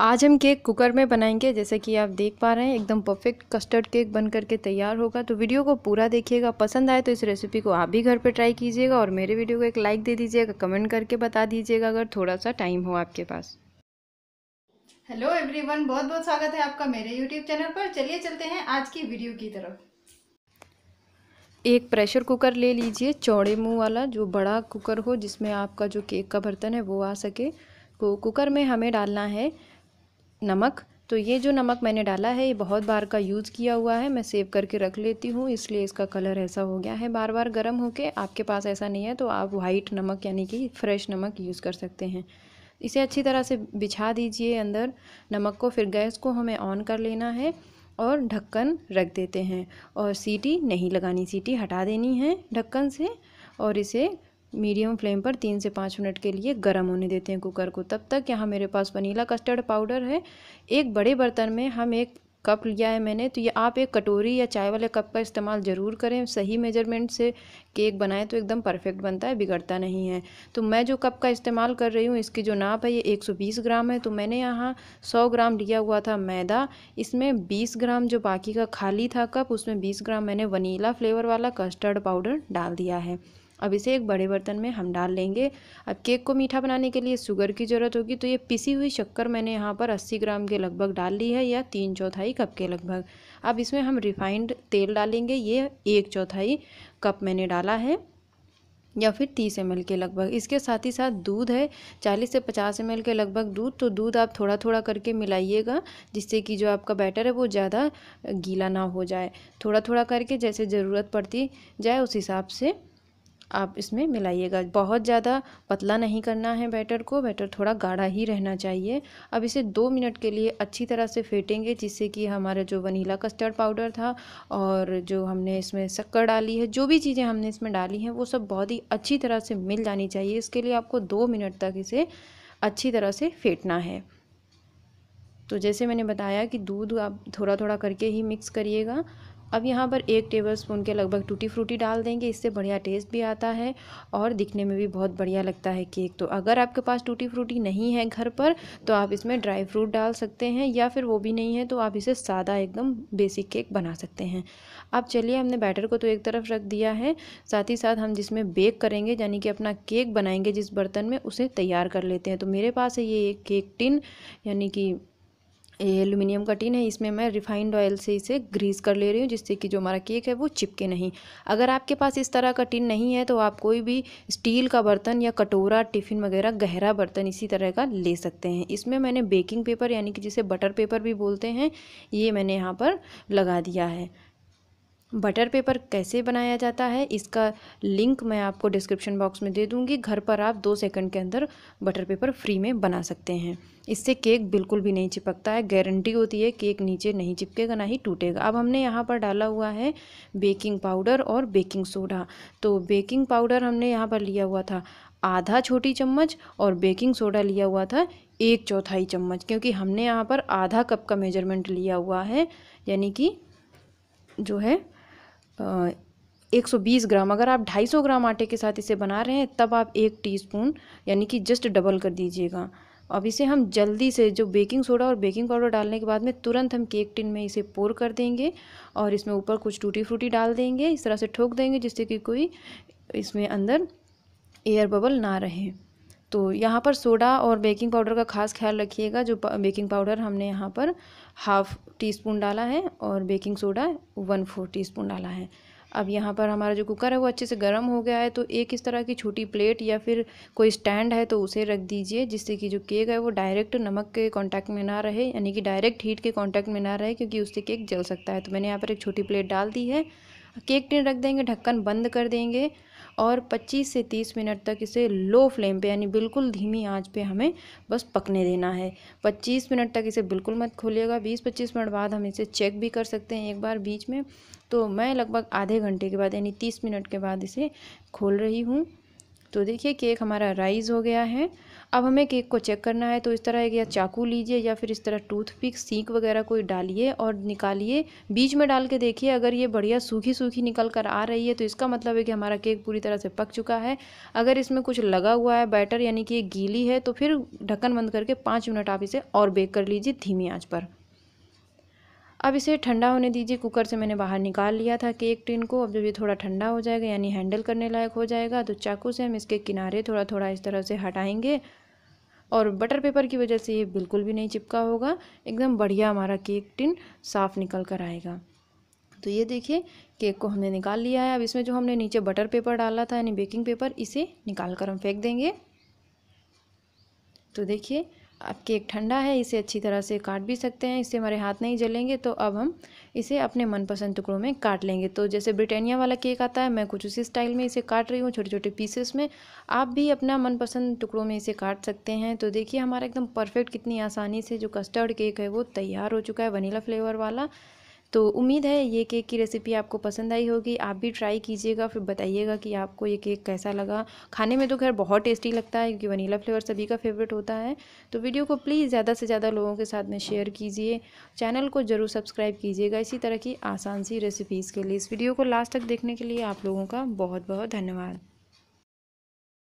आज हम cake cooker में बनाएंगे जैसे कि आप देख पा रहे हैं एकदम परफेक्ट कस्टर्ड केक बन करके तैयार होगा तो वीडियो को पूरा देखिएगा पसंद आए तो इस रेसिपी को आप भी घर पर ट्राई कीजिएगा और मेरे वीडियो को एक लाइक दे दीजिएगा कमेंट करके बता दीजिएगा अगर थोड़ा सा टाइम हो आपके पास हेलो एवरीवन बहुत बहुत स्वागत है आपका मेरे यूट्यूब चैनल पर चलिए चलते हैं आज की वीडियो की तरफ एक प्रेशर कुकर ले लीजिए चौड़े मुंह वाला जो बड़ा कुकर हो जिसमें आपका जो केक का बर्तन है वो आ सके तो कुकर में हमें डालना है नमक तो ये जो नमक मैंने डाला है ये बहुत बार का यूज़ किया हुआ है मैं सेव करके रख लेती हूँ इसलिए इसका कलर ऐसा हो गया है बार बार गर्म होके आपके पास ऐसा नहीं है तो आप वाइट नमक यानी कि फ्रेश नमक यूज़ कर सकते हैं इसे अच्छी तरह से बिछा दीजिए अंदर नमक को फिर गैस को हमें ऑन कर लेना है और ढक्कन रख देते हैं और सीटी नहीं लगानी सीटी हटा देनी है ढक्कन से और इसे मीडियम फ्लेम पर तीन से पाँच मिनट के लिए गर्म होने देते हैं कुकर को तब तक यहाँ मेरे पास वनीला कस्टर्ड पाउडर है एक बड़े बर्तन में हम एक कप लिया है मैंने तो ये आप एक कटोरी या चाय वाले कप का इस्तेमाल ज़रूर करें सही मेजरमेंट से केक बनाएं तो एकदम परफेक्ट बनता है बिगड़ता नहीं है तो मैं जो कप का इस्तेमाल कर रही हूँ इसकी जो नाप है ये 120 ग्राम है तो मैंने यहाँ 100 ग्राम लिया हुआ था मैदा इसमें 20 ग्राम जो बाकी का खाली था कप उसमें बीस ग्राम मैंने वनीला फ्लेवर वाला कस्टर्ड पाउडर डाल दिया है अब इसे एक बड़े बर्तन में हम डाल लेंगे अब केक को मीठा बनाने के लिए शुगर की ज़रूरत होगी तो ये पिसी हुई शक्कर मैंने यहाँ पर 80 ग्राम के लगभग डाल ली है या तीन चौथाई कप के लगभग अब इसमें हम रिफाइंड तेल डालेंगे ये एक चौथाई कप मैंने डाला है या फिर तीस एम के लगभग इसके साथ ही साथ दूध है चालीस से पचास एम के लगभग दूध तो दूध आप थोड़ा थोड़ा करके मिलाइएगा जिससे कि जो आपका बैटर है वो ज़्यादा गीला ना हो जाए थोड़ा थोड़ा करके जैसे ज़रूरत पड़ती जाए उस हिसाब से आप इसमें मिलाइएगा बहुत ज़्यादा पतला नहीं करना है बैटर को बैटर थोड़ा गाढ़ा ही रहना चाहिए अब इसे दो मिनट के लिए अच्छी तरह से फेंटेंगे जिससे कि हमारा जो वनीला कस्टर्ड पाउडर था और जो हमने इसमें शक्कर डाली है जो भी चीज़ें हमने इसमें डाली हैं वो सब बहुत ही अच्छी तरह से मिल जानी चाहिए इसके लिए आपको दो मिनट तक इसे अच्छी तरह से फेंटना है तो जैसे मैंने बताया कि दूध आप थोड़ा थोड़ा करके ही मिक्स करिएगा अब यहाँ पर एक टेबल स्पून के लगभग टूटी फ्रूटी डाल देंगे इससे बढ़िया टेस्ट भी आता है और दिखने में भी बहुत बढ़िया लगता है केक तो अगर आपके पास टूटी फ्रूटी नहीं है घर पर तो आप इसमें ड्राई फ्रूट डाल सकते हैं या फिर वो भी नहीं है तो आप इसे सादा एकदम बेसिक केक बना सकते हैं अब चलिए हमने बैटर को तो एक तरफ रख दिया है साथ ही साथ हम जिसमें बेक करेंगे यानी कि अपना केक बनाएंगे जिस बर्तन में उसे तैयार कर लेते हैं तो मेरे पास है ये एक केक टिन यानी कि ये एलुमिनियम का टिन है इसमें मैं रिफाइंड ऑयल से इसे ग्रीस कर ले रही हूँ जिससे कि जो हमारा केक है वो चिपके नहीं अगर आपके पास इस तरह का टिन नहीं है तो आप कोई भी स्टील का बर्तन या कटोरा टिफ़िन वगैरह गहरा बर्तन इसी तरह का ले सकते हैं इसमें मैंने बेकिंग पेपर यानी कि जिसे बटर पेपर भी बोलते हैं ये मैंने यहाँ पर लगा दिया है बटर पेपर कैसे बनाया जाता है इसका लिंक मैं आपको डिस्क्रिप्शन बॉक्स में दे दूँगी घर पर आप दो सेकंड के अंदर बटर पेपर फ्री में बना सकते हैं इससे केक बिल्कुल भी नहीं चिपकता है गारंटी होती है केक नीचे नहीं चिपकेगा ना ही टूटेगा अब हमने यहाँ पर डाला हुआ है बेकिंग पाउडर और बेकिंग सोडा तो बेकिंग पाउडर हमने यहाँ पर लिया हुआ था आधा छोटी चम्मच और बेकिंग सोडा लिया हुआ था एक चौथाई चम्मच क्योंकि हमने यहाँ पर आधा कप का मेजरमेंट लिया हुआ है यानी कि जो है 120 ग्राम अगर आप 250 ग्राम आटे के साथ इसे बना रहे हैं तब आप एक टीस्पून यानी कि जस्ट डबल कर दीजिएगा अब इसे हम जल्दी से जो बेकिंग सोडा और बेकिंग पाउडर डालने के बाद में तुरंत हम केक टिन में इसे पोर कर देंगे और इसमें ऊपर कुछ टूटी फ्रूटी डाल देंगे इस तरह से ठोक देंगे जिससे कि कोई इसमें अंदर एयर बबल ना रहे तो यहाँ पर सोडा और बेकिंग पाउडर का खास ख्याल रखिएगा जो बेकिंग पाउडर हमने यहाँ पर हाफ़ टी स्पून डाला है और baking soda one four teaspoon डाला है अब यहाँ पर हमारा जो कुकर है वो अच्छे से गर्म हो गया है तो एक इस तरह की छोटी प्लेट या फिर कोई स्टैंड है तो उसे रख दीजिए जिससे कि जो केक है वो डायरेक्ट नमक के कांटेक्ट में ना रहे यानी कि डायरेक्ट हीट के कांटेक्ट में ना रहे क्योंकि उससे केक जल सकता है तो मैंने यहाँ पर एक छोटी प्लेट डाल दी है केक टिन रख देंगे ढक्कन बंद कर देंगे और 25 से 30 मिनट तक इसे लो फ्लेम पे यानी बिल्कुल धीमी आंच पे हमें बस पकने देना है 25 मिनट तक इसे बिल्कुल मत खोलिएगा 20-25 मिनट बाद हम इसे चेक भी कर सकते हैं एक बार बीच में तो मैं लगभग आधे घंटे के बाद यानी 30 मिनट के बाद इसे खोल रही हूँ तो देखिए केक हमारा राइज़ हो गया है अब हमें केक को चेक करना है तो इस तरह एक या चाकू लीजिए या फिर इस तरह टूथपिक सीख वगैरह कोई डालिए और निकालिए बीच में डाल के देखिए अगर ये बढ़िया सूखी सूखी निकल कर आ रही है तो इसका मतलब है कि हमारा केक पूरी तरह से पक चुका है अगर इसमें कुछ लगा हुआ है बैटर यानी कि ये गीली है तो फिर ढक्कन बंद करके पाँच मिनट आप इसे और बेक कर लीजिए धीमी आँच पर अब इसे ठंडा होने दीजिए कुकर से मैंने बाहर निकाल लिया था केक टिन को अब जब ये थोड़ा ठंडा हो जाएगा यानी हैंडल करने लायक हो जाएगा तो चाकू से हम इसके किनारे थोड़ा थोड़ा इस तरह से हटाएंगे और बटर पेपर की वजह से ये बिल्कुल भी नहीं चिपका होगा एकदम बढ़िया हमारा केक टिन साफ़ निकल कर आएगा तो ये देखिए केक को हमने निकाल लिया है अब इसमें जो हमने नीचे बटर पेपर डाला था यानी बेकिंग पेपर इसे निकाल कर हम फेंक देंगे तो देखिए अब केक ठंडा है इसे अच्छी तरह से काट भी सकते हैं इससे हमारे हाथ नहीं जलेंगे तो अब हम इसे अपने मनपसंद टुकड़ों में काट लेंगे तो जैसे ब्रिटानिया वाला केक आता है मैं कुछ उसी स्टाइल में इसे काट रही हूँ छोटे छोटे पीसेस में आप भी अपना मनपसंद टुकड़ों में इसे काट सकते हैं तो देखिए हमारा एकदम परफेक्ट कितनी आसानी से जो कस्टर्ड केक है वो तैयार हो चुका है वनीला फ्लेवर वाला तो उम्मीद है ये केक की रेसिपी आपको पसंद आई होगी आप भी ट्राई कीजिएगा फिर बताइएगा कि आपको ये केक कैसा लगा खाने में तो खैर बहुत टेस्टी लगता है क्योंकि वनीला फ्लेवर सभी का फेवरेट होता है तो वीडियो को प्लीज़ ज़्यादा से ज़्यादा लोगों के साथ में शेयर कीजिए चैनल को ज़रूर सब्सक्राइब कीजिएगा इसी तरह की आसान सी रेसिपीज़ के लिए इस वीडियो को लास्ट तक देखने के लिए आप लोगों का बहुत बहुत धन्यवाद